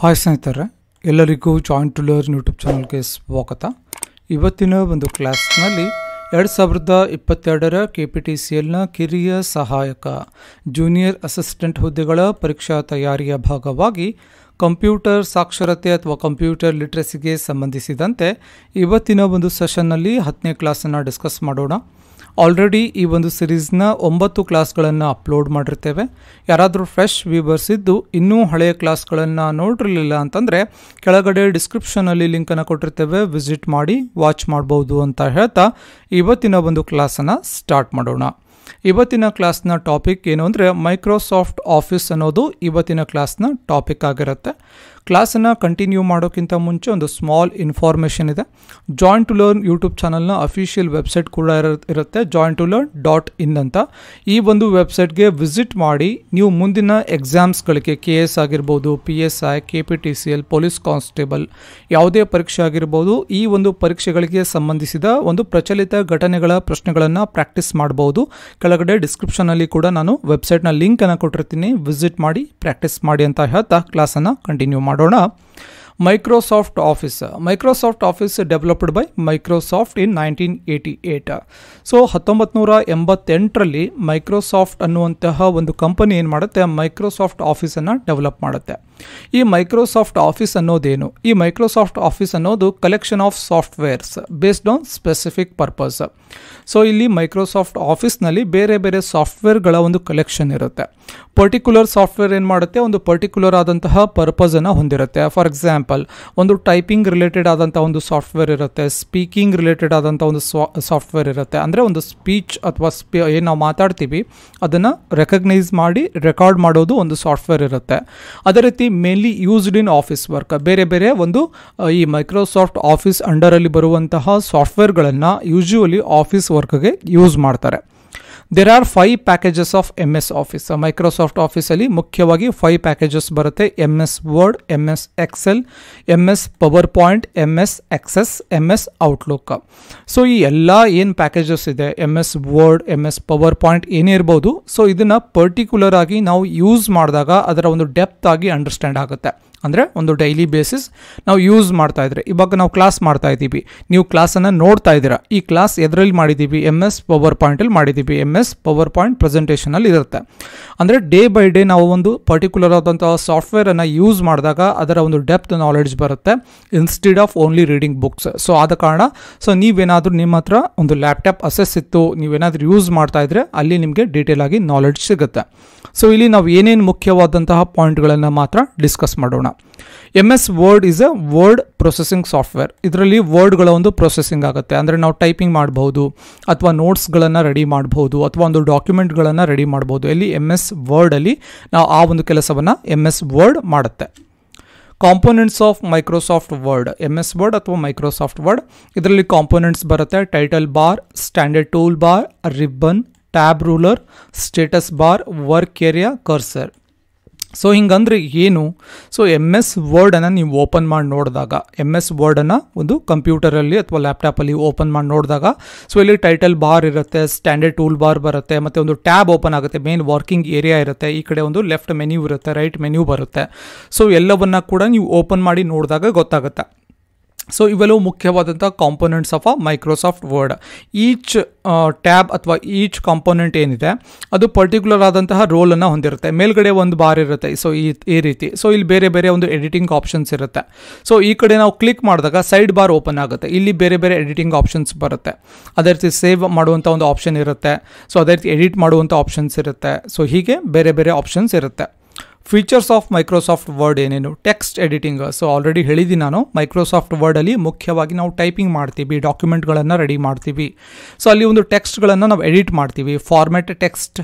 Hi ಸ್ನೇಹಿತರೆ ಎಲ್ಲರಿಗೂ joint to learn YouTube ಚಾನಲ್ಗೆ ಸ್ವಾಗತ ಇವತ್ತಿನ ಒಂದು ಕ್ಲಾಸ್ನಲ್ಲಿ ಎರಡು ಸಾವಿರದ ಇಪ್ಪತ್ತೆರಡರ ಕೆ ಪಿ ಟಿ ಸಿ ಎಲ್ನ ಕಿರಿಯ ಸಹಾಯಕ ಜೂನಿಯರ್ ಅಸಿಸ್ಟೆಂಟ್ ಹುದ್ದೆಗಳ ಪರೀಕ್ಷಾ ತಯಾರಿಯ ಭಾಗವಾಗಿ ಕಂಪ್ಯೂಟರ್ ಸಾಕ್ಷರತೆ ಅಥವಾ ಕಂಪ್ಯೂಟರ್ ಲಿಟ್ರಸಿಗೆ ಸಂಬಂಧಿಸಿದಂತೆ ಇವತ್ತಿನ ಒಂದು ಸೆಷನ್ನಲ್ಲಿ ಹತ್ತನೇ ಕ್ಲಾಸನ್ನು ಡಿಸ್ಕಸ್ ಮಾಡೋಣ ಆಲ್ರೆಡಿ ಈ ಒಂದು ಸಿರೀಸ್ನ ಒಂಬತ್ತು ಕ್ಲಾಸ್ಗಳನ್ನು ಅಪ್ಲೋಡ್ ಮಾಡಿರ್ತೇವೆ ಯಾರಾದರೂ ಫ್ರೆಶ್ ವ್ಯೂವರ್ಸ್ ಇದ್ದು ಇನ್ನೂ ಹಳೆಯ ಕ್ಲಾಸ್ಗಳನ್ನು ನೋಡಿರಲಿಲ್ಲ ಅಂತಂದರೆ ಕೆಳಗಡೆ ಡಿಸ್ಕ್ರಿಪ್ಷನಲ್ಲಿ ಲಿಂಕನ್ನು ಕೊಟ್ಟಿರ್ತೇವೆ ವಿಸಿಟ್ ಮಾಡಿ ವಾಚ್ ಮಾಡ್ಬೋದು ಅಂತ ಹೇಳ್ತಾ ಇವತ್ತಿನ ಒಂದು ಕ್ಲಾಸನ್ನು ಸ್ಟಾರ್ಟ್ ಮಾಡೋಣ ಇವತ್ತಿನ ಕ್ಲಾಸ್ನ ಟಾಪಿಕ್ ಏನು ಅಂದರೆ ಮೈಕ್ರೋಸಾಫ್ಟ್ ಆಫೀಸ್ ಅನ್ನೋದು ಇವತ್ತಿನ ಕ್ಲಾಸ್ನ ಟಾಪಿಕ್ ಆಗಿರುತ್ತೆ ಕ್ಲಾಸನ್ನು ಕಂಟಿನ್ಯೂ ಮಾಡೋಕ್ಕಿಂತ ಮುಂಚೆ ಒಂದು ಸ್ಮಾಲ್ ಇನ್ಫಾರ್ಮೇಷನ್ ಇದೆ ಜಾಯಿಂಟ್ ಟು ಲರ್ನ್ ಯೂಟ್ಯೂಬ್ ಚಾನಲ್ನ ಅಫಿಷಿಯಲ್ ವೆಬ್ಸೈಟ್ ಕೂಡ ಇರುತ್ತೆ joint to learn dot in ಅಂತ ಈ ಒಂದು ವೆಬ್ಸೈಟ್ಗೆ ವಿಸಿಟ್ ಮಾಡಿ ನೀವು ಮುಂದಿನ ಎಕ್ಸಾಮ್ಸ್ಗಳಿಗೆ ಕೆ ಎಸ್ ಆಗಿರ್ಬೋದು P S I K P T C L police constable ಯಾವುದೇ ಪರೀಕ್ಷೆ ಆಗಿರ್ಬೋದು ಈ ಒಂದು ಪರೀಕ್ಷೆಗಳಿಗೆ ಸಂಬಂಧಿಸಿದ ಒಂದು ಪ್ರಚಲಿತ ಘಟನೆಗಳ ಪ್ರಶ್ನೆಗಳನ್ನು ಪ್ರಾಕ್ಟೀಸ್ ಮಾಡ್ಬೋದು ಕೆಳಗಡೆ ಡಿಸ್ಕ್ರಿಪ್ಷನಲ್ಲಿ ಕೂಡ ನಾನು ವೆಬ್ಸೈಟ್ನ ಲಿಂಕನ್ನು ಕೊಟ್ಟಿರ್ತೀನಿ ವಿಸಿಟ್ ಮಾಡಿ ಪ್ರಾಕ್ಟೀಸ್ ಮಾಡಿ ಅಂತ ಹೇಳ್ತಾ ಕ್ಲಾಸನ್ನು ಕಂಟಿನ್ಯೂ ಮಾಡಿ ಮಾಡೋಣ Microsoft Office Microsoft Office developed by Microsoft in nineteen eighty eight so ಹತ್ತೊಂಬತ್ತು ನೂರ ಎಂಬತ್ತೆಂಟರಲ್ಲಿ ಮೈಕ್ರೋಸಾಫ್ಟ್ ಅನ್ನುವಂತಹ ಒಂದು ಕಂಪನಿ ಏನು ಮಾಡುತ್ತೆ ಮೈಕ್ರೋಸಾಫ್ಟ್ ಆಫೀಸನ್ನು ಡೆವಲಪ್ ಮಾಡುತ್ತೆ ಈ ಮೈಕ್ರೋಸಾಫ್ಟ್ ಆಫೀಸ್ ಅನ್ನೋದೇನು ಈ ಮೈಕ್ರೋಸಾಫ್ಟ್ ಆಫೀಸ್ ಅನ್ನೋದು collection of softwares based on specific purpose so ಇಲ್ಲಿ ಮೈಕ್ರೋಸಾಫ್ಟ್ ಆಫೀಸ್ನಲ್ಲಿ ಬೇರೆ ಬೇರೆ ಸಾಫ್ಟ್ವೇರ್ಗಳ ಒಂದು ಕಲೆಕ್ಷನ್ ಇರುತ್ತೆ ಪರ್ಟಿಕ್ಯುಲರ್ ಸಾಫ್ಟ್ವೇರ್ ಏನು ಮಾಡುತ್ತೆ ಒಂದು ಪರ್ಟಿಕ್ಯುಲರ್ ಆದಂತಹ ಪರ್ಪಸನ್ನು ಹೊಂದಿರುತ್ತೆ ಫಾರ್ ಎಕ್ಸಾಂಪಲ್ ಒಂದು ಟೈಪಿಂಗ್ ರಿಲೇಟೆಡ್ ಆದಂಥ ಒಂದು ಸಾಫ್ಟ್ವೇರ್ ಇರುತ್ತೆ ಸ್ಪೀಕಿಂಗ್ ರಿಲೇಟೆಡ್ ಆದಂಥ ಒಂದು ಸಾಫ್ಟ್ವೇರ್ ಇರುತ್ತೆ ಅಂದರೆ ಒಂದು ಸ್ಪೀಚ್ ಅಥವಾ ಸ್ಪೀ ಏನು ನಾವು ಮಾತಾಡ್ತೀವಿ ಅದನ್ನು ರೆಕಗ್ನೈಸ್ ಮಾಡಿ ರೆಕಾರ್ಡ್ ಮಾಡೋದು ಒಂದು ಸಾಫ್ಟ್ವೇರ್ ಇರುತ್ತೆ ಅದೇ ರೀತಿ mainly used in office work ಬೇರೆ ಬೇರೆ ಒಂದು ಈ ಮೈಕ್ರೋಸಾಫ್ಟ್ ಆಫೀಸ್ ಅಂಡರಲ್ಲಿ ಬರುವಂತಹ ಸಾಫ್ಟ್ವೇರ್ಗಳನ್ನು ಯೂಶುವಲಿ ಆಫೀಸ್ ವರ್ಕ್ಗೆ ಯೂಸ್ ಮಾಡ್ತಾರೆ there are five packages of M S Office Microsoft ಆಫೀಸಲ್ಲಿ ಮುಖ್ಯವಾಗಿ ಫೈವ್ ಪ್ಯಾಕೇಜಸ್ ಬರುತ್ತೆ M S Word M S Excel M S PowerPoint M S Access M S Outlook so ಈ ಎಲ್ಲ ಏನು packages ಇದೆ M S Word M S PowerPoint ಏನೇ ಇರ್ಬೋದು so ಇದನ್ನು ಪರ್ಟಿಕ್ಯುಲರ್ ಆಗಿ ನಾವು ಯೂಸ್ ಮಾಡಿದಾಗ ಅದರ ಒಂದು ಡೆಪ್ತ್ ಆಗಿ ಅಂಡರ್ಸ್ಟ್ಯಾಂಡ್ ಆಗುತ್ತೆ ಅಂದರೆ ಒಂದು ಡೈಲಿ ಬೇಸಿಸ್ ನಾವು ಯೂಸ್ ಮಾಡ್ತಾ ಇದ್ರೆ ಇವಾಗ ನಾವು ಕ್ಲಾಸ್ ಮಾಡ್ತಾ ಇದ್ದೀವಿ ನೀವು ಕ್ಲಾಸನ್ನು ನೋಡ್ತಾ ಇದ್ದೀರಾ ಈ ಕ್ಲಾಸ್ ಎದರಲ್ಲಿ ಮಾಡಿದ್ದೀವಿ ಎಮ್ ಎಸ್ ಪವರ್ ಪಾಯಿಂಟಲ್ಲಿ ಮಾಡಿದ್ದೀವಿ ಎಮ್ ಎಸ್ ಪವರ್ ಪಾಯಿಂಟ್ ಪ್ರೆಸೆಂಟೇಷನಲ್ಲಿ ಇರುತ್ತೆ ಅಂದರೆ ಡೇ ಬೈ ಡೇ ನಾವು ಒಂದು ಪರ್ಟಿಕ್ಯುಲರ್ ಆದಂತಹ ಸಾಫ್ಟ್ವೇರನ್ನು ಯೂಸ್ ಮಾಡಿದಾಗ ಅದರ ಒಂದು ಡೆಪ್ತ್ ನಾಲೆಡ್ಜ್ ಬರುತ್ತೆ instead of only reading books so ಆದ ಕಾರಣ ಸೊ ನೀವೇನಾದರೂ ನಿಮ್ಮ ಹತ್ರ ಒಂದು ಲ್ಯಾಪ್ಟಾಪ್ ಅಸೆಸ್ ಇತ್ತು ನೀವೇನಾದರೂ ಯೂಸ್ ಮಾಡ್ತಾ ಇದ್ರೆ ಅಲ್ಲಿ ನಿಮಗೆ ಡೀಟೇಲ್ ಆಗಿ ನಾಲೆಡ್ಜ್ ಸಿಗುತ್ತೆ ಸೊ ಇಲ್ಲಿ ನಾವು ಏನೇನು ಮುಖ್ಯವಾದಂತಹ ಪಾಯಿಂಟ್ಗಳನ್ನು ಮಾತ್ರ ಡಿಸ್ಕಸ್ ಮಾಡೋಣ ನೋಡೋಣ M S Word is a word processing software ಇದರಲ್ಲಿ ವರ್ಡ್ಗಳ ಒಂದು ಪ್ರೊಸೆಸಿಂಗ್ ಆಗುತ್ತೆ ಅಂದರೆ ನಾವು ಟೈಪಿಂಗ್ ಮಾಡ್ಬೋದು ಅಥವಾ ನೋಟ್ಸ್ಗಳನ್ನು ರೆಡಿ ಮಾಡ್ಬೋದು ಅಥವಾ ಒಂದು ಡಾಕ್ಯುಮೆಂಟ್ಗಳನ್ನು ರೆಡಿ ಮಾಡ್ಬೋದು ಇಲ್ಲಿ ಎಮ್ ಎಸ್ ವರ್ಡಲ್ಲಿ ನಾವು ಆ ಒಂದು ಕೆಲಸವನ್ನು ಎಮ್ ಎಸ್ ವರ್ಡ್ ಮಾಡುತ್ತೆ components of Microsoft Word M S Word ಅಥವಾ ಮೈಕ್ರೋಸಾಫ್ಟ್ ವರ್ಡ್ ಇದರಲ್ಲಿ ಕಾಂಪೋನೆಂಟ್ಸ್ ಬರುತ್ತೆ title bar standard tool bar ribbon tab ruler status bar work area cursor so ಹಿಂಗಂದ್ರೆ ಏನು ಸೊ ಎಮ್ ಎಸ್ ವರ್ಡನ್ನು ನೀವು ಓಪನ್ ಮಾಡಿ ನೋಡಿದಾಗ M S ವರ್ಡನ್ನು ಒಂದು ಕಂಪ್ಯೂಟರಲ್ಲಿ ಅಥವಾ ಲ್ಯಾಪ್ಟಾಪಲ್ಲಿ ಓಪನ್ ಮಾಡಿ ನೋಡಿದಾಗ ಸೊ ಇಲ್ಲಿ ಟೈಟಲ್ ಬಾರ್ ಇರುತ್ತೆ ಸ್ಟ್ಯಾಂಡರ್ಡ್ ಟೂಲ್ ಬಾರ್ ಬರುತ್ತೆ ಮತ್ತು ಒಂದು ಟ್ಯಾಬ್ ಓಪನ್ ಆಗುತ್ತೆ ಮೇನ್ ವರ್ಕಿಂಗ್ ಏರಿಯಾ ಇರುತ್ತೆ ಈ ಕಡೆ ಒಂದು ಲೆಫ್ಟ್ ಮೆನ್ಯೂ ಇರುತ್ತೆ ರೈಟ್ ಮೆನ್ಯೂ ಬರುತ್ತೆ ಸೊ ಎಲ್ಲವನ್ನ ಕೂಡ ನೀವು ಓಪನ್ ಮಾಡಿ ನೋಡಿದಾಗ ಗೊತ್ತಾಗುತ್ತೆ ಸೊ ಇವೆಲ್ಲವೂ ಮುಖ್ಯವಾದಂಥ components of a Microsoft Word each tab ಅಥವಾ ಈಚ್ ಕಾಂಪೊನೆಂಟ್ ಏನಿದೆ ಅದು ಪರ್ಟಿಕ್ಯುಲರ್ ಆದಂತಹ ರೋಲನ್ನು ಹೊಂದಿರುತ್ತೆ ಮೇಲ್ಗಡೆ ಒಂದು ಬಾರ್ ಇರುತ್ತೆ ಸೊ ಈ ಈ ರೀತಿ ಸೊ ಇಲ್ಲಿ ಬೇರೆ ಬೇರೆ ಒಂದು ಎಡಿಟಿಂಗ್ ಆಪ್ಷನ್ಸ್ ಇರುತ್ತೆ ಸೊ ಈ ಕಡೆ ನಾವು ಕ್ಲಿಕ್ ಮಾಡಿದಾಗ ಸೈಡ್ ಬಾರ್ ಓಪನ್ ಆಗುತ್ತೆ ಇಲ್ಲಿ ಬೇರೆ ಬೇರೆ ಎಡಿಟಿಂಗ್ ಆಪ್ಷನ್ಸ್ ಬರುತ್ತೆ ಅದೇ ರೀತಿ ಸೇವ್ ಮಾಡುವಂಥ ಒಂದು ಆಪ್ಷನ್ ಇರುತ್ತೆ ಸೊ ಅದೇ ರೀತಿ ಎಡಿಟ್ ಮಾಡುವಂಥ ಆಪ್ಷನ್ಸ್ ಇರುತ್ತೆ ಸೊ ಹೀಗೆ ಬೇರೆ ಬೇರೆ ಆಪ್ಷನ್ಸ್ ಇರುತ್ತೆ ಫೀಚರ್ಸ್ ಆಫ್ ಮೈಕ್ರೋಸಾಫ್ಟ್ ವರ್ಡ್ ಏನೇನು ಟೆಕ್ಸ್ಟ್ ಎಡಿಟಿಂಗ್ ಸೊ ಆಲ್ರೆಡಿ ಹೇಳಿದ್ದೀನಿ ನಾನು ಮೈಕ್ರೋಸಾಫ್ಟ್ ವರ್ಡಲ್ಲಿ ಮುಖ್ಯವಾಗಿ ನಾವು ಟೈಪಿಂಗ್ ಮಾಡ್ತೀವಿ ಡಾಕ್ಯುಮೆಂಟ್ಗಳನ್ನು ರೆಡಿ ಮಾಡ್ತೀವಿ ಸೊ ಅಲ್ಲಿ ಒಂದು ಟೆಕ್ಸ್ಟ್ಗಳನ್ನು ನಾವು ಎಡಿಟ್ ಮಾಡ್ತೀವಿ format text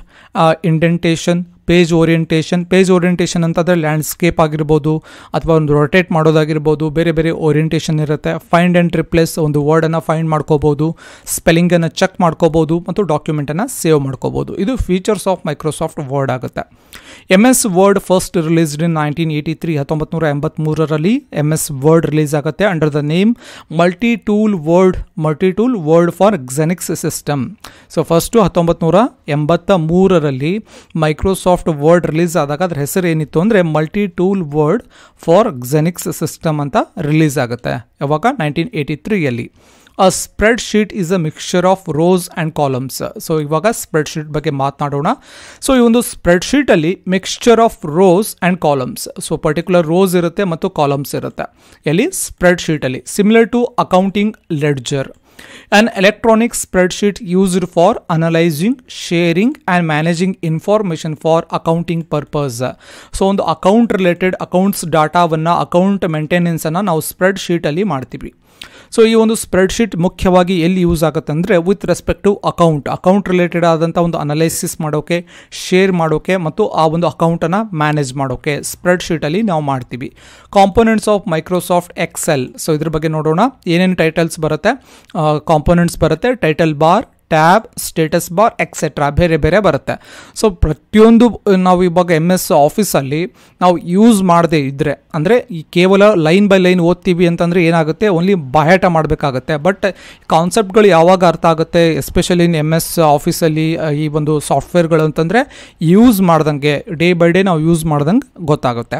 indentation page orientation page orientation ಅಂತಂದರೆ ಲ್ಯಾಂಡ್ಸ್ಕೇಪ್ ಆಗಿರ್ಬೋದು ಅಥವಾ ಒಂದು ರೊಟೇಟ್ ಮಾಡೋದಾಗಿರ್ಬೋದು ಬೇರೆ ಬೇರೆ ಓರಿಯೆಂಟೇಷನ್ ಇರುತ್ತೆ ಫೈಂಡ್ ಆ್ಯಂಡ್ ರಿಪ್ಲೇಸ್ ಒಂದು ವರ್ಡನ್ನು ಫೈಂಡ್ ಮಾಡ್ಕೋಬೋದು ಸ್ಪೆಲ್ಲಿಂಗನ್ನು ಚೆಕ್ ಮಾಡ್ಕೋಬೋದು ಮತ್ತು ಡಾಕ್ಯುಮೆಂಟನ್ನು ಸೇವ್ ಮಾಡ್ಕೋಬೋದು ಇದು ಫೀಚರ್ಸ್ ಆಫ್ ಮೈಕ್ರೋಸಾಫ್ಟ್ ವರ್ಡ್ ಆಗುತ್ತೆ M S Word first released in nineteen eighty three ಹತ್ತೊಂಬತ್ತು ನೂರ ಎಂಬತ್ತ್ಮೂರರಲ್ಲಿ ಎಮ್ ಎಸ್ ವರ್ಡ್ ರಿಲೀಸ್ ಆಗುತ್ತೆ under the name multi tool word multi tool word for Xenix system so first ಹತ್ತೊಂಬತ್ತು ನೂರ ಎಂಬತ್ತ ಮೂರರಲ್ಲಿ Microsoft Microsoft word release ಆದಾಗ ಅದ್ರ ಹೆಸರು ಏನಿತ್ತು ಅಂದರೆ multi tool word for Xenix system ಅಂತ ರಿಲೀಸ್ ಆಗುತ್ತೆ ಯಾವಾಗ ನೈನ್ಟೀನ್ ಏಯ್ಟಿ ತ್ರೀಯಲ್ಲಿ a spreadsheet is a mixture of rows and columns so ಇವಾಗ ಸ್ಪ್ರೆಡ್ ಶೀಟ್ ಬಗ್ಗೆ ಮಾತನಾಡೋಣ ಸೊ ಈ ಒಂದು ಸ್ಪ್ರೆಡ್ ಶೀಟಲ್ಲಿ mixture of rows and columns so particular rows ಇರುತ್ತೆ ಮತ್ತು ಕಾಲಮ್ಸ್ ಇರುತ್ತೆ ಎಲ್ಲಿ ಸ್ಪ್ರೆಡ್ ಶೀಟಲ್ಲಿ similar to accounting ledger electronic electronic spreadsheet used for analyzing, sharing and managing information for accounting purpose. So ಒಂದು ಅಕೌಂಟ್ ರಿಲೇಟೆಡ್ ಅಕೌಂಟ್ಸ್ ಡಾಟಾವನ್ನು ಅಕೌಂಟ್ ಮೇಂಟೆನೆನ್ಸನ್ನು ನಾವು ಸ್ಪ್ರೆಡ್ಶೀಟಲ್ಲಿ ಮಾಡ್ತೀವಿ ಸೊ ಈ ಒಂದು ಸ್ಪ್ರೆಡ್ಶೀಟ್ ಮುಖ್ಯವಾಗಿ ಎಲ್ಲಿ ಯೂಸ್ ಆಗುತ್ತೆ ಅಂದರೆ with respect to account account related ಆದಂಥ ಒಂದು ಅನಲೈಸಿಸ್ ಮಾಡೋಕ್ಕೆ ಶೇರ್ ಮಾಡೋಕ್ಕೆ ಮತ್ತು ಆ ಒಂದು ಅಕೌಂಟನ್ನು ಮ್ಯಾನೇಜ್ ಮಾಡೋಕ್ಕೆ ಸ್ಪ್ರೆಡ್ಶೀಟಲ್ಲಿ ನಾವು ಮಾಡ್ತೀವಿ components of Microsoft X L so ಇದ್ರ ಬಗ್ಗೆ ನೋಡೋಣ ಏನೇನು ಟೈಟಲ್ಸ್ ಬರುತ್ತೆ कॉम्पोनेंट्स बरते हैं title bar tab status bar etcetera ಬೇರೆ ಬೇರೆ ಬರುತ್ತೆ ಸೊ ಪ್ರತಿಯೊಂದು ನಾವು ಇವಾಗ ಎಮ್ ಎಸ್ ಆಫೀಸಲ್ಲಿ ನಾವು ಯೂಸ್ ಮಾಡದೇ ಇದ್ದರೆ ಅಂದರೆ ಈ ಕೇವಲ ಲೈನ್ ಬೈ ಲೈನ್ ಓದ್ತೀವಿ ಅಂತಂದರೆ ಏನಾಗುತ್ತೆ ಓನ್ಲಿ ಬಾಯಾಟ ಮಾಡಬೇಕಾಗತ್ತೆ ಬಟ್ ಕಾನ್ಸೆಪ್ಟ್ಗಳು ಯಾವಾಗ ಅರ್ಥ ಆಗುತ್ತೆ ಎಸ್ಪೆಷಲಿ ಇನ್ ಎಮ್ ಎಸ್ ಆಫೀಸಲ್ಲಿ ಈ ಒಂದು ಸಾಫ್ಟ್ವೇರ್ಗಳು ಅಂತಂದರೆ ಯೂಸ್ ಮಾಡ್ದಂಗೆ ಡೇ ಬೈ ಡೇ ನಾವು ಯೂಸ್ ಮಾಡ್ದಂಗೆ ಗೊತ್ತಾಗುತ್ತೆ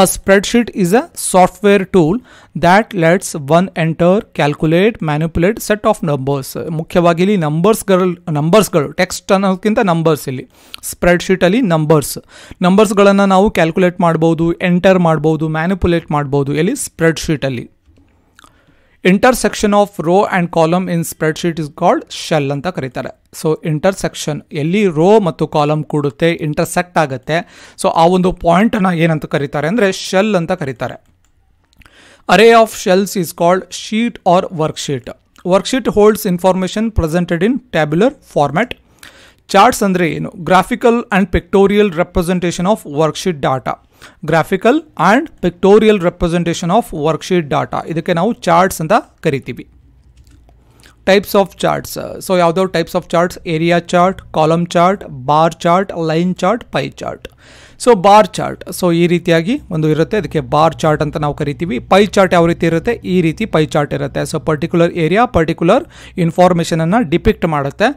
ಆ spreadsheet is a software tool that lets one enter calculate manipulate set of numbers ಮುಖ್ಯವಾಗಿ ಇಲ್ಲಿ ನಂಬರ್ ನಂಬರ್ಸ್ಗಳು ನಂಬರ್ಸ್ಗಳು ಟೆಕ್ಸ್ಟ್ ಅನ್ನೋದಕ್ಕಿಂತ ನಂಬರ್ಸ್ ಇಲ್ಲಿ ಸ್ಪ್ರೆಡ್ಶೀಟಲ್ಲಿ ನಂಬರ್ಸ್ ನಂಬರ್ಸ್ಗಳನ್ನು ನಾವು ಕ್ಯಾಲ್ಕುಲೇಟ್ ಮಾಡ್ಬೋದು ಎಂಟರ್ ಮಾಡ್ಬೋದು ಮ್ಯಾನಿಪುಲೇಟ್ ಮಾಡ್ಬೋದು ಇಲ್ಲಿ ಸ್ಪ್ರೆಡ್ಶೀಟಲ್ಲಿ intersection of row and column in spreadsheet is called cell ಅಂತ ಕರೀತಾರೆ ಸೊ ಇಂಟರ್ಸೆಕ್ಷನ್ ಎಲ್ಲಿ ರೋ ಮತ್ತು ಕಾಲಮ್ ಕೂಡುತ್ತೆ ಇಂಟರ್ಸೆಕ್ಟ್ ಆಗುತ್ತೆ ಸೊ ಆ ಒಂದು ಪಾಯಿಂಟನ್ನು ಏನಂತ ಕರೀತಾರೆ ಅಂದರೆ ಶೆಲ್ ಅಂತ ಕರೀತಾರೆ array of cells is called sheet or worksheet Worksheet holds information presented in tabular format. Charts andre you graphical and pictorial representation of worksheet data. Graphical and pictorial representation of worksheet data. Idhukke now charts anta karitibi. Types of charts. Uh, so yavdo types of charts area chart, column chart, bar chart, line chart, pie chart. So bar chart so ಈ ರೀತಿಯಾಗಿ ಒಂದು ಇರುತ್ತೆ ಅದಕ್ಕೆ bar chart ಅಂತ ನಾವು ಕರಿತೀವಿ pi chart ಯಾವ ರೀತಿ ಇರುತ್ತೆ ಈ ರೀತಿ ಪೈ ಚಾರ್ಟ್ ಇರುತ್ತೆ ಸೊ ಪರ್ಟಿಕ್ಯುಲರ್ ಏರಿಯಾ ಪರ್ಟಿಕ್ಯುಲರ್ ಇನ್ಫಾರ್ಮೇಷನನ್ನು ಡಿಪಿಕ್ಟ್ ಮಾಡುತ್ತೆ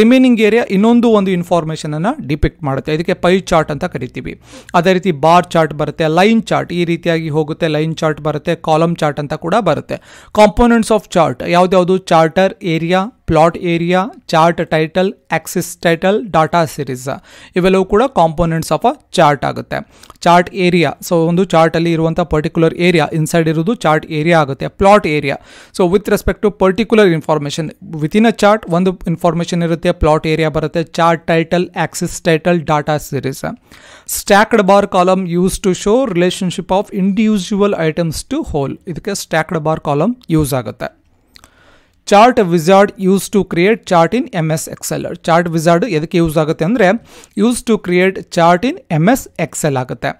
ರಿಮೈನಿಂಗ್ ಏರಿಯಾ ಇನ್ನೊಂದು ಒಂದು ಇನ್ಫಾರ್ಮೇಷನನ್ನು ಡಿಪಿಕ್ಟ್ ಮಾಡುತ್ತೆ ಇದಕ್ಕೆ ಪೈ ಚಾರ್ಟ್ ಅಂತ ಕರಿತೀವಿ ಅದೇ ರೀತಿ ಬಾರ್ ಚಾರ್ಟ್ ಬರುತ್ತೆ ಲೈನ್ ಚಾರ್ಟ್ ಈ ರೀತಿಯಾಗಿ ಹೋಗುತ್ತೆ ಲೈನ್ ಚಾರ್ಟ್ ಬರುತ್ತೆ ಕಾಲಮ್ ಚಾರ್ಟ್ ಅಂತ ಕೂಡ ಬರುತ್ತೆ ಕಾಂಪೋನೆಂಟ್ಸ್ ಆಫ್ ಚಾರ್ಟ್ ಯಾವುದ್ಯಾವುದು chart area plot area chart title axis title data series ಇವೆಲ್ಲವೂ ಕೂಡ ಕಾಂಪೋನೆಂಟ್ಸ್ ಆಫ್ ಅ ಚಾರ್ಟ್ ಆಗುತ್ತೆ ಚಾರ್ಟ್ ಏರಿಯಾ ಸೊ ಒಂದು ಚಾರ್ಟಲ್ಲಿ ಇರುವಂಥ ಪರ್ಟಿಕ್ಯುಲರ್ ಏರಿಯಾ ಇನ್ಸೈಡ್ ಇರೋದು ಚಾರ್ಟ್ ಏರಿಯಾ ಆಗುತ್ತೆ plot area so with respect to particular information within a chart ಒಂದು information ಇರುತ್ತೆ ಪ್ಲಾಟ್ ಏರಿಯಾ ಬರುತ್ತೆ chart title axis title data series stacked bar column use to show relationship of individual items to whole ಇದಕ್ಕೆ stacked bar column use ಆಗುತ್ತೆ chart wizard use to create chart in M S Excel chart wizard ಎದಕ್ಕೆ use ಆಗುತ್ತೆ ಅಂದರೆ use to create chart in M S Excel ಆಗುತ್ತೆ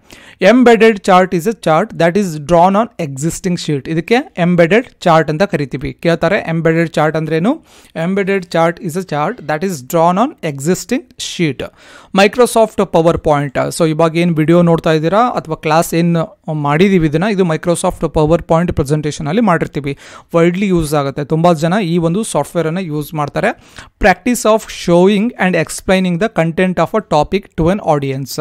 embedded chart is a chart that is drawn on existing sheet ಇದಕ್ಕೆ embedded chart ಅಂತ ಕರಿತೀವಿ ಕೇಳ್ತಾರೆ embedded chart ಅಂದ್ರೇನು embedded chart is a chart that is drawn on existing sheet Microsoft PowerPoint so ಇವಾಗ ಏನು video ನೋಡ್ತಾ ಇದ್ದೀರಾ ಅಥವಾ ಕ್ಲಾಸ್ ಏನು ಮಾಡಿದ್ದೀವಿ ಇದನ್ನು ಇದು ಮೈಕ್ರೋಸಾಫ್ಟ್ ಪವರ್ ಪಾಯಿಂಟ್ ಪ್ರೆಸೆಂಟೇಷನಲ್ಲಿ ಮಾಡಿರ್ತೀವಿ ವೈಡ್ಲಿ ಯೂಸ್ ಆಗುತ್ತೆ ತುಂಬ ಜನ ಈ ಒಂದು ಸಾಫ್ಟ್ವೇರನ್ನು ಯೂಸ್ ಮಾಡ್ತಾರೆ practice of showing and explaining the content of a topic to an audience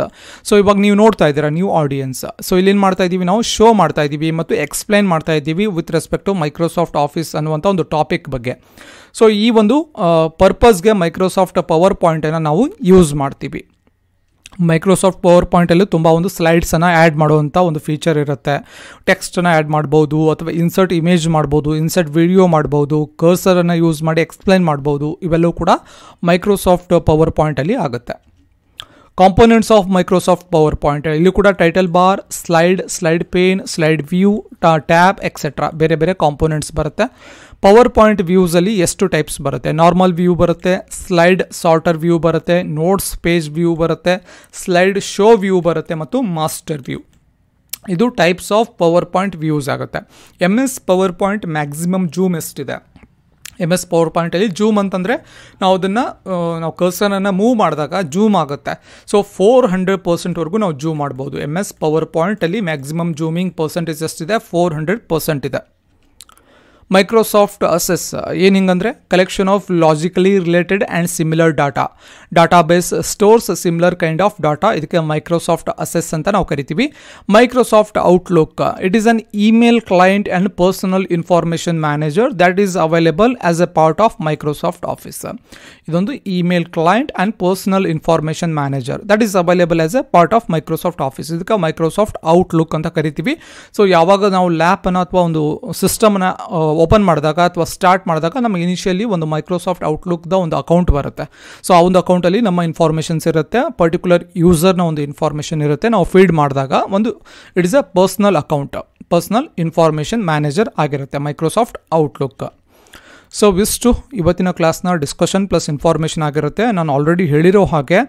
so ಇವಾಗ ನೀವು ನೋಡ್ತಾ ಇದ್ದೀರಾ ನ್ಯೂ ಆಡಿಯನ್ಸ್ ಸೊ ಇಲ್ಲೇನು ಮಾಡ್ತಾ ಇದ್ದೀವಿ ನಾವು ಶೋ ಮಾಡ್ತಾ ಇದ್ದೀವಿ ಮತ್ತು ಎಕ್ಸ್ಪ್ಲೈನ್ ಮಾಡ್ತಾ ಇದ್ದೀವಿ with respect to Microsoft Office ಅನ್ನುವಂಥ ಒಂದು ಟಾಪಿಕ್ ಬಗ್ಗೆ ಸೊ ಈ ಒಂದು ಪರ್ಪಸ್ಗೆ ಮೈಕ್ರೋಸಾಫ್ಟ್ ಪವರ್ ಪಾಯಿಂಟನ್ನು ನಾವು ಯೂಸ್ ಮಾಡ್ತೀವಿ ಮೈಕ್ರೋಸಾಫ್ಟ್ ಪವರ್ ಪಾಯಿಂಟಲ್ಲಿ ತುಂಬ ಒಂದು ಸ್ಲೈಡ್ಸನ್ನು ಆ್ಯಡ್ ಮಾಡುವಂಥ ಒಂದು ಫೀಚರ್ ಇರುತ್ತೆ ಟೆಕ್ಸ್ಟನ್ನು ಆ್ಯಡ್ ಮಾಡ್ಬೋದು ಅಥವಾ ಇನ್ಸರ್ಟ್ ಇಮೇಜ್ ಮಾಡ್ಬೋದು ಇನ್ಸರ್ಟ್ ವಿಡಿಯೋ ಮಾಡ್ಬೋದು ಕರ್ಸರನ್ನು ಯೂಸ್ ಮಾಡಿ ಎಕ್ಸ್ಪ್ಲೈನ್ ಮಾಡ್ಬೋದು ಇವೆಲ್ಲವೂ ಕೂಡ ಮೈಕ್ರೋಸಾಫ್ಟ್ ಪವರ್ ಪಾಯಿಂಟಲ್ಲಿ ಆಗುತ್ತೆ components of Microsoft PowerPoint ಇಲ್ಲಿ ಕೂಡ title bar slide slide pane slide view tab etcetera ಬೇರೆ ಬೇರೆ ಕಾಂಪೋನೆಂಟ್ಸ್ ಬರುತ್ತೆ ಪವರ್ ಪಾಯಿಂಟ್ ವ್ಯೂಸಲ್ಲಿ ಎಷ್ಟು ಟೈಪ್ಸ್ ಬರುತ್ತೆ ನಾರ್ಮಲ್ ವ್ಯೂ ಬರುತ್ತೆ ಸ್ಲೈಡ್ ಸಾರ್ಟರ್ ವ್ಯೂ ಬರುತ್ತೆ ನೋಟ್ಸ್ ಪೇಜ್ ವ್ಯೂ ಬರುತ್ತೆ ಸ್ಲೈಡ್ ಶೋ ವ್ಯೂ ಬರುತ್ತೆ ಮತ್ತು ಮಾಸ್ಟರ್ ವ್ಯೂ ಇದು types of PowerPoint views ಆಗುತ್ತೆ M S PowerPoint maximum zoom ಎಷ್ಟಿದೆ ಎಮ್ ಎಸ್ ಪವರ್ ಪಾಯಿಂಟಲ್ಲಿ ಜೂಮ್ ಅಂತಂದರೆ ನಾವು ಅದನ್ನು ನಾವು ಕರ್ಸನನ್ನು ಮೂವ್ ಮಾಡಿದಾಗ ಜೂಮ್ ಆಗುತ್ತೆ ಸೊ ಫೋರ್ ಹಂಡ್ರೆಡ್ ಪರ್ಸೆಂಟ್ವರೆಗೂ ನಾವು ಜೂಮ್ ಮಾಡ್ಬೋದು ಎಮ್ ಎಸ್ ಪವರ್ ಪಾಯಿಂಟಲ್ಲಿ ಮ್ಯಾಕ್ಸಿಮಮ್ ಜೂಮಿಂಗ್ ಪರ್ಸೆಂಟೇಜ್ ಎಷ್ಟಿದೆ ಫೋರ್ ಹಂಡ್ರೆಡ್ ಪರ್ಸೆಂಟ್ ಇದೆ ಮೈಕ್ರೋಸಾಫ್ಟ್ ಅಸೆಸ್ ಏನು ಹಿಂಗಂದ್ರೆ collection of logically related and similar data database stores similar kind of data ಇದಕ್ಕೆ ಮೈಕ್ರೋಸಾಫ್ಟ್ ಅಸೆಸ್ ಅಂತ ನಾವು ಕರಿತೀವಿ Microsoft Outlook it is an email client and personal information manager that is available as a part of Microsoft Office ಇದೊಂದು email client and personal information manager that is available as a part of Microsoft Office ಇದಕ್ಕೆ Microsoft Outlook ಅಂತ ಕರಿತೀವಿ so ಯಾವಾಗ ನಾವು ಲ್ಯಾಪನ್ನು ಅಥವಾ ಒಂದು ಸಿಸ್ಟಮ್ನ open ಮಾಡಿದಾಗ ಅಥವಾ ಸ್ಟಾರ್ಟ್ ಮಾಡಿದಾಗ ನಮಗೆ ಇನಿಷಿಯಲಿ ಒಂದು ಮೈಕ್ರೋಸಾಫ್ಟ್ ಔಟ್ಲುಕ್ದ ಒಂದು ಅಕೌಂಟ್ ಬರುತ್ತೆ ಸೊ ಆ ಒಂದು ಅಕೌಂಟಲ್ಲಿ ನಮ್ಮ ಇನ್ಫಾರ್ಮೇಷನ್ಸ್ ಇರುತ್ತೆ ಪರ್ಟಿಕ್ಯುಲರ್ ಯೂಸರ್ನ ಒಂದು ಇನ್ಫಾರ್ಮೇಷನ್ ಇರುತ್ತೆ ನಾವು ಫೀಡ್ ಮಾಡಿದಾಗ ಒಂದು it is a personal account personal information manager ಆಗಿರುತ್ತೆ ಮೈಕ್ರೋಸಾಫ್ಟ್ ಔಟ್ಲುಕ್ ಸೊ ವಿಸ್ಟು ಇವತ್ತಿನ ಕ್ಲಾಸ್ನ ಡಿಸ್ಕಷನ್ ಪ್ಲಸ್ ಇನ್ಫಾರ್ಮೇಷನ್ ಆಗಿರುತ್ತೆ ನಾನು ಆಲ್ರೆಡಿ ಹೇಳಿರೋ ಹಾಗೆ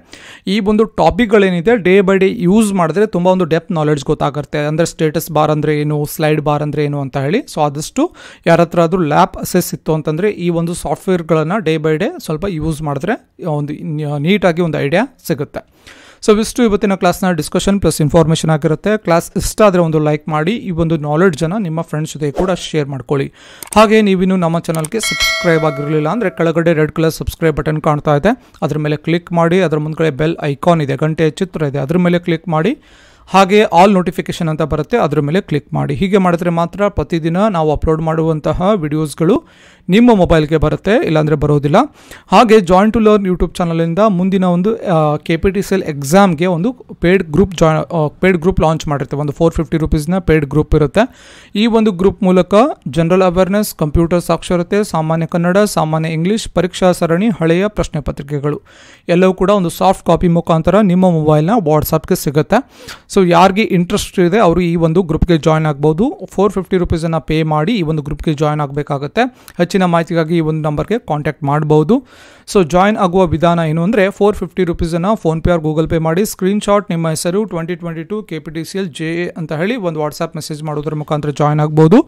ಈ ಒಂದು ಟಾಪಿಕ್ಗಳೇನಿದೆ ಡೇ ಬೈ ಡೇ ಯೂಸ್ ಮಾಡಿದ್ರೆ ತುಂಬ ಒಂದು ಡೆಪ್ ನಾಲೆಡ್ಜ್ ಗೊತ್ತಾಗುತ್ತೆ ಅಂದರೆ ಸ್ಟೇಟಸ್ ಬಾರ್ ಅಂದರೆ ಏನು ಸ್ಲೈಡ್ ಬಾರ್ ಅಂದರೆ ಏನು ಅಂತ ಹೇಳಿ ಸೊ ಆದಷ್ಟು ಯಾರ ಹತ್ರ ಆದರೂ ಲ್ಯಾಪ್ ಅಸೆಸ್ ಇತ್ತು ಅಂತಂದರೆ ಈ ಒಂದು ಸಾಫ್ಟ್ವೇರ್ಗಳನ್ನು ಡೇ ಬೈ ಡೇ ಸ್ವಲ್ಪ ಯೂಸ್ ಮಾಡಿದ್ರೆ ಒಂದು ನೀಟಾಗಿ ಒಂದು ಐಡಿಯಾ ಸಿಗುತ್ತೆ ಸೊ ಇಷ್ಟು ಇವತ್ತಿನ ಕ್ಲಾಸ್ನ ಡಿಸ್ಕಷನ್ ಪ್ಲಸ್ ಇನ್ಫಾರ್ಮೇಷನ್ ಆಗಿರುತ್ತೆ ಕ್ಲಾಸ್ ಇಷ್ಟ ಆದರೆ ಒಂದು ಲೈಕ್ ಮಾಡಿ ಈ ಒಂದು ನಾಲೆಡ್ಜನ್ನು ನಿಮ್ಮ ಫ್ರೆಂಡ್ಸ್ ಜೊತೆ ಕೂಡ ಶೇರ್ ಮಾಡ್ಕೊಳ್ಳಿ ಹಾಗೆ ನೀವಿನ್ನು ನಮ್ಮ ಚಾನಲ್ಗೆ ಸಬ್ಸ್ಕ್ರೈಬ್ ಆಗಿರಲಿಲ್ಲ ಅಂದರೆ ಕೆಳಗಡೆ ರೆಡ್ ಕಲರ್ ಸಬ್ಸ್ಕ್ರೈಬ್ ಬಟನ್ ಕಾಣ್ತಾ ಇದೆ ಅದ್ರ ಮೇಲೆ ಕ್ಲಿಕ್ ಮಾಡಿ ಅದರ ಮುಂದ್ಗಡೆ ಬೆಲ್ ಐಕಾನ್ ಇದೆ ಗಂಟೆ ಚಿತ್ರ ಇದೆ ಅದರ ಮೇಲೆ ಕ್ಲಿಕ್ ಮಾಡಿ ಹಾಗೆ ಆಲ್ ನೋಟಿಫಿಕೇಷನ್ ಅಂತ ಬರುತ್ತೆ ಅದರ ಮೇಲೆ ಕ್ಲಿಕ್ ಮಾಡಿ ಹೀಗೆ ಮಾಡಿದ್ರೆ ಮಾತ್ರ ಪ್ರತಿದಿನ ನಾವು ಅಪ್ಲೋಡ್ ಮಾಡುವಂತಹ ವಿಡಿಯೋಸ್ಗಳು ನಿಮ್ಮ ಮೊಬೈಲ್ಗೆ ಬರುತ್ತೆ ಇಲ್ಲಾಂದರೆ ಬರೋದಿಲ್ಲ ಹಾಗೆ ಜಾಯಿನ್ ಟು ಲರ್ನ್ ಯೂಟ್ಯೂಬ್ ಚಾನಲಿಂದ ಮುಂದಿನ ಒಂದು K P T C L ಎಕ್ಸಾಮ್ಗೆ ಒಂದು paid group join paid group launch ಮಾಡಿರ್ತೀವಿ ಒಂದು ಫೋರ್ ಫಿಫ್ಟಿ ರುಪೀಸ್ನ ಪೇಯ್ಡ್ ಗ್ರೂಪ್ ಇರುತ್ತೆ ಈ ಒಂದು ಗ್ರೂಪ್ ಮೂಲಕ ಜನರಲ್ ಅವೇರ್ನೆಸ್ ಕಂಪ್ಯೂಟರ್ ಸಾಕ್ಷರತೆ ಸಾಮಾನ್ಯ ಕನ್ನಡ ಸಾಮಾನ್ಯ ಇಂಗ್ಲೀಷ್ ಪರೀಕ್ಷಾ ಸರಣಿ ಹಳೆಯ ಪ್ರಶ್ನೆ ಪತ್ರಿಕೆಗಳು ಎಲ್ಲವೂ ಕೂಡ ಒಂದು ಸಾಫ್ಟ್ ಕಾಪಿ ಮುಖಾಂತರ ನಿಮ್ಮ ಮೊಬೈಲ್ನ ವಾಟ್ಸಪ್ಗೆ ಸಿಗುತ್ತೆ ಸೊ ಯಾರಿಗೆ ಇಂಟ್ರೆಸ್ಟ್ ಇದೆ ಅವರು ಈ ಒಂದು ಗ್ರೂಪ್ಗೆ ಜಾಯ್ನ್ ಆಗ್ಬೋದು ಫೋರ್ ಫಿಫ್ಟಿ ರುಪೀಸನ್ನು ಪೇ ಮಾಡಿ ಈ ಒಂದು ಗ್ರೂಪ್ಗೆ ಜಾಯ್ನ್ ಆಗಬೇಕಾಗತ್ತೆ ಹೆಚ್ಚಿನ ಮಾಹಿತಿಗಾಗಿ ಈ ಒಂದು ನಂಬರ್ಗೆ ಕಾಂಟ್ಯಾಕ್ಟ್ ಮಾಡ್ಬೋದು ಸೊ ಜಾಯ್ನ್ ಆಗುವ ವಿಧಾನ ಏನು ಅಂದರೆ ಫೋರ್ ಫಿಫ್ಟಿ ರುಪೀಸನ್ನು ಫೋನ್ಪೇ ಆರ್ ಗೂಗಲ್ ಪೇ ಮಾಡಿ ಸ್ಕ್ರೀನ್ಶಾಟ್ ನಿಮ್ಮ ಹೆಸರು twenty twenty two K P T C L J A ಅಂತ ಹೇಳಿ ಒಂದು ವಾಟ್ಸಪ್ ಮೆಸೇಜ್ ಮಾಡೋದ್ರ ಮುಖಾಂತರ ಜಾಯ್ನ್ ಆಗ್ಬೋದು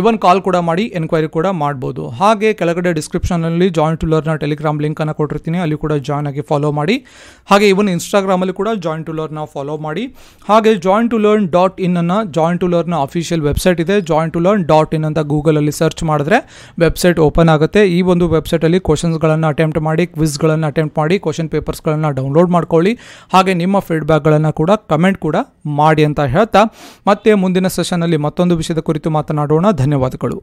ಇವನ್ ಕಾಲ್ ಕೂಡ ಮಾಡಿ ಎನ್ಕ್ವೈರಿ ಕೂಡ ಮಾಡ್ಬೋದು ಹಾಗೆ ಕೆಳಗಡೆ ಡಿಸ್ಕ್ರಿಪ್ಷನಲ್ಲಿ ಜಾಯಿನ್ ಟು ಲರ್ನ ಟೆಲಿಗ್ರಾಮ್ ಲಿಂಕನ್ನು ಕೊಟ್ಟಿರ್ತೀನಿ ಅಲ್ಲಿ ಕೂಡ ಜಾಯ್ನ್ ಆಗಿ ಫಾಲೋ ಮಾಡಿ ಹಾಗೆ ಇವನ್ ಇನ್ಸ್ಟಾಗ್ರಾಮಲ್ಲಿ ಕೂಡ ಜಾಯಿನ್ ಟು ಲರ್ನ ಫಾಲೋ ಮಾಡಿ ಹಾಗೆ ಜಾಯಿಂಟ್ ಟು ಲರ್ನ್ ಡಾಟ್ ಇನ್ನನ್ನು join to learn official website ಇದೆ joint to learn dot in ಅಂತ ಗೂಗಲಲ್ಲಿ ಸರ್ಚ್ ಮಾಡಿದ್ರೆ ವೆಬ್ಸೈಟ್ ಓಪನ್ ಆಗುತ್ತೆ ಈ ಒಂದು ವೆಬ್ಸೈಟಲ್ಲಿ ಕ್ವಶನ್ಸ್ಗಳನ್ನು ಅಟೆಂಪ್ಟ್ ಮಾಡಿ ಕ್ವಿಸ್ಗಳನ್ನು ಅಟೆಂಪ್ಟ್ ಮಾಡಿ ಕ್ವಶನ್ ಪೇಪರ್ಸ್ಗಳನ್ನು ಡೌನ್ಲೋಡ್ ಮಾಡ್ಕೊಳ್ಳಿ ಹಾಗೆ ನಿಮ್ಮ ಫೀಡ್ಬ್ಯಾಕ್ಗಳನ್ನು ಕೂಡ ಕಮೆಂಟ್ ಕೂಡ ಮಾಡಿ ಅಂತ ಹೇಳ್ತಾ ಮತ್ತೆ ಮುಂದಿನ ಸೆಷನಲ್ಲಿ ಮತ್ತೊಂದು ವಿಷಯದ ಕುರಿತು ಮಾತನಾಡೋಣ ಧನ್ಯವಾದಗಳು